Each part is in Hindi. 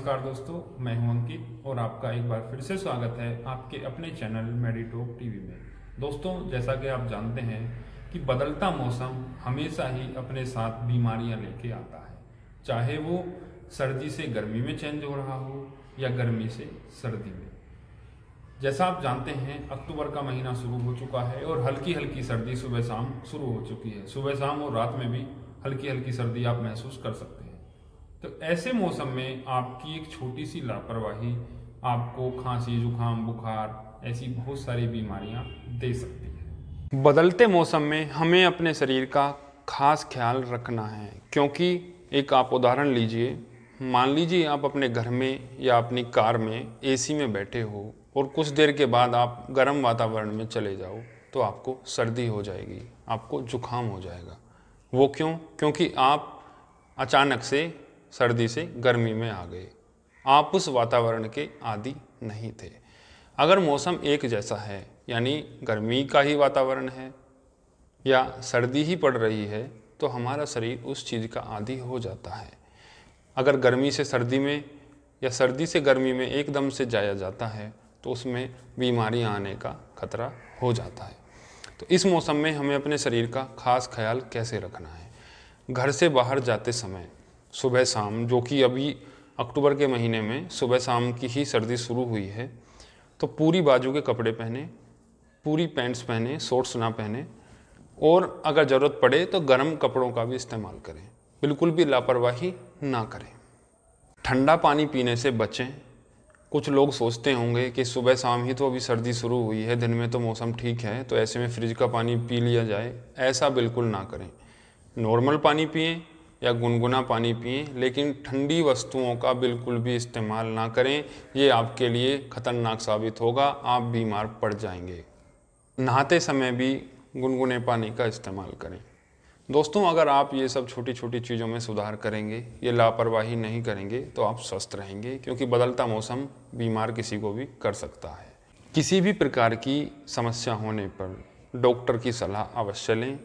नमस्कार दोस्तों मैं हूं अंकित और आपका एक बार फिर से स्वागत है आपके अपने चैनल मेडिटोक टीवी में दोस्तों जैसा कि आप जानते हैं कि बदलता मौसम हमेशा ही अपने साथ बीमारियां लेके आता है चाहे वो सर्दी से गर्मी में चेंज हो रहा हो या गर्मी से सर्दी में जैसा आप जानते हैं अक्टूबर का महीना शुरू हो चुका है और हल्की हल्की सर्दी सुबह शाम शुरू हो चुकी है सुबह शाम और रात में भी हल्की हल्की सर्दी आप महसूस कर सकते हैं तो ऐसे मौसम में आपकी एक छोटी सी लापरवाही आपको खांसी जुकाम बुखार ऐसी बहुत सारी बीमारियां दे सकती है बदलते मौसम में हमें अपने शरीर का खास ख्याल रखना है क्योंकि एक आप उदाहरण लीजिए मान लीजिए आप अपने घर में या अपनी कार में एसी में बैठे हो और कुछ देर के बाद आप गर्म वातावरण में चले जाओ तो आपको सर्दी हो जाएगी आपको जुकाम हो जाएगा वो क्यों क्योंकि आप अचानक से सर्दी से गर्मी में आ गए आप उस वातावरण के आदि नहीं थे अगर मौसम एक जैसा है यानी गर्मी का ही वातावरण है या सर्दी ही पड़ रही है तो हमारा शरीर उस चीज़ का आदि हो जाता है अगर गर्मी से सर्दी में या सर्दी से गर्मी में एकदम से जाया जाता है तो उसमें बीमारी आने का खतरा हो जाता है तो इस मौसम में हमें अपने शरीर का खास ख्याल कैसे रखना है घर से बाहर जाते समय सुबह शाम जो कि अभी अक्टूबर के महीने में सुबह शाम की ही सर्दी शुरू हुई है तो पूरी बाजू के कपड़े पहने पूरी पैंट्स पहने शॉर्ट्स ना पहने और अगर ज़रूरत पड़े तो गर्म कपड़ों का भी इस्तेमाल करें बिल्कुल भी लापरवाही ना करें ठंडा पानी पीने से बचें कुछ लोग सोचते होंगे कि सुबह शाम ही तो अभी सर्दी शुरू हुई है दिन में तो मौसम ठीक है तो ऐसे में फ्रिज का पानी पी लिया जाए ऐसा बिल्कुल ना करें नॉर्मल पानी पिएं या गुनगुना पानी पिए लेकिन ठंडी वस्तुओं का बिल्कुल भी इस्तेमाल ना करें ये आपके लिए ख़तरनाक साबित होगा आप बीमार पड़ जाएंगे नहाते समय भी गुनगुने पानी का इस्तेमाल करें दोस्तों अगर आप ये सब छोटी छोटी चीज़ों में सुधार करेंगे ये लापरवाही नहीं करेंगे तो आप स्वस्थ रहेंगे क्योंकि बदलता मौसम बीमार किसी को भी कर सकता है किसी भी प्रकार की समस्या होने पर डॉक्टर की सलाह अवश्य लें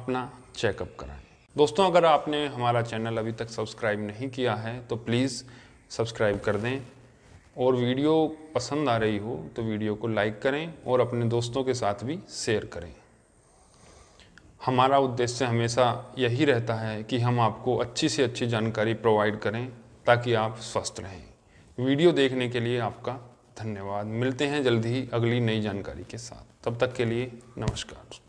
अपना चेकअप कराएं दोस्तों अगर आपने हमारा चैनल अभी तक सब्सक्राइब नहीं किया है तो प्लीज़ सब्सक्राइब कर दें और वीडियो पसंद आ रही हो तो वीडियो को लाइक करें और अपने दोस्तों के साथ भी शेयर करें हमारा उद्देश्य हमेशा यही रहता है कि हम आपको अच्छी से अच्छी जानकारी प्रोवाइड करें ताकि आप स्वस्थ रहें वीडियो देखने के लिए आपका धन्यवाद मिलते हैं जल्द ही अगली नई जानकारी के साथ तब तक के लिए नमस्कार